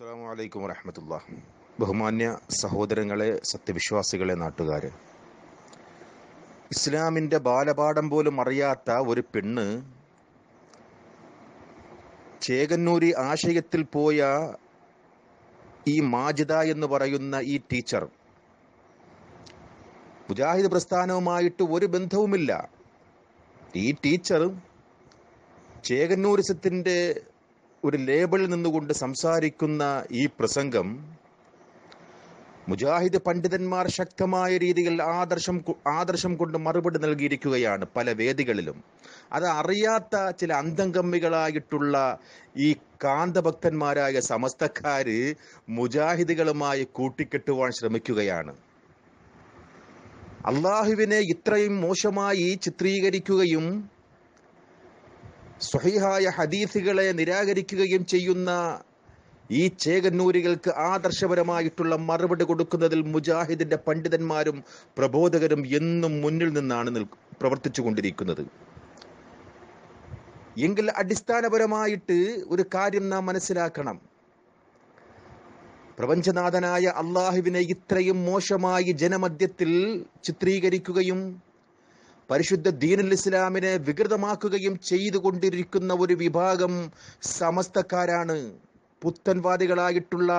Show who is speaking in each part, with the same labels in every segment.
Speaker 1: അസ്സാം വലൈക്കും വരഹമത്തുള്ള ബഹുമാന്യ സഹോദരങ്ങളെ സത്യവിശ്വാസികളെ നാട്ടുകാർ ഇസ്ലാമിൻ്റെ ബാലപാഠം പോലും അറിയാത്ത ഒരു പെണ്ണ് ചേകന്നൂരി ആശയത്തിൽ പോയ ഈ മാജിദ എന്ന് പറയുന്ന ഈ ടീച്ചർ മുജാഹിദ് പ്രസ്ഥാനവുമായിട്ട് ഒരു ബന്ധവുമില്ല ഈ ടീച്ചർ ചേകന്നൂരിസത്തിൻ്റെ ഒരു ലേബിളിൽ നിന്നുകൊണ്ട് സംസാരിക്കുന്ന ഈ പ്രസംഗം മുജാഹിദ് പണ്ഡിതന്മാർ ശക്തമായ രീതിയിൽ ആദർശം ആദർശം കൊണ്ട് മറുപടി നൽകിയിരിക്കുകയാണ് പല വേദികളിലും അത് അറിയാത്ത ചില അന്തംഗമ്മികളായിട്ടുള്ള ഈ കാന്തഭക്തന്മാരായ സമസ്തക്കാര് മുജാഹിദുകളുമായി കൂട്ടിക്കെട്ടുവാൻ ശ്രമിക്കുകയാണ് അള്ളാഹുവിനെ ഇത്രയും മോശമായി ചിത്രീകരിക്കുകയും സ്വഹീഹായ ഹദീസുകളെ നിരാകരിക്കുകയും ചെയ്യുന്ന ഈ ചേകന്നൂരികൾക്ക് ആദർശപരമായിട്ടുള്ള മറുപടി കൊടുക്കുന്നതിൽ മുജാഹിദിന്റെ പണ്ഡിതന്മാരും പ്രബോധകരും എന്നും മുന്നിൽ നിന്നാണ് പ്രവർത്തിച്ചു കൊണ്ടിരിക്കുന്നത് എങ്കിൽ അടിസ്ഥാനപരമായിട്ട് ഒരു കാര്യം നാം മനസ്സിലാക്കണം പ്രപഞ്ചനാഥനായ അള്ളാഹുവിനെ ഇത്രയും മോശമായി ജനമധ്യത്തിൽ ചിത്രീകരിക്കുകയും പരിശുദ്ധ ദീനുൽ ഇസ്ലാമിനെ വികൃതമാക്കുകയും ചെയ്തുകൊണ്ടിരിക്കുന്ന ഒരു വിഭാഗം സമസ്തക്കാരാണ് പുത്തൻവാദികളായിട്ടുള്ള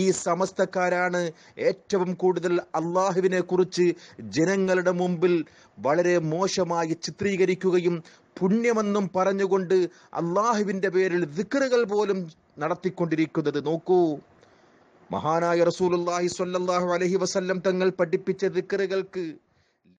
Speaker 1: ഈ സമസ്തക്കാരാണ് ഏറ്റവും കൂടുതൽ അള്ളാഹുവിനെ കുറിച്ച് ജനങ്ങളുടെ മുമ്പിൽ വളരെ മോശമായി ചിത്രീകരിക്കുകയും പുണ്യമെന്നും പറഞ്ഞുകൊണ്ട് അള്ളാഹുവിൻ്റെ പേരിൽ ദിക്കറുകൾ പോലും നടത്തിക്കൊണ്ടിരിക്കുന്നത് നോക്കൂ മഹാനായ റസൂലുല്ലാഹി സ്വല്ലല്ലാഹു അലഹി വസല്ലം തങ്ങൾ പഠിപ്പിച്ച ദിക്കറുകൾക്ക്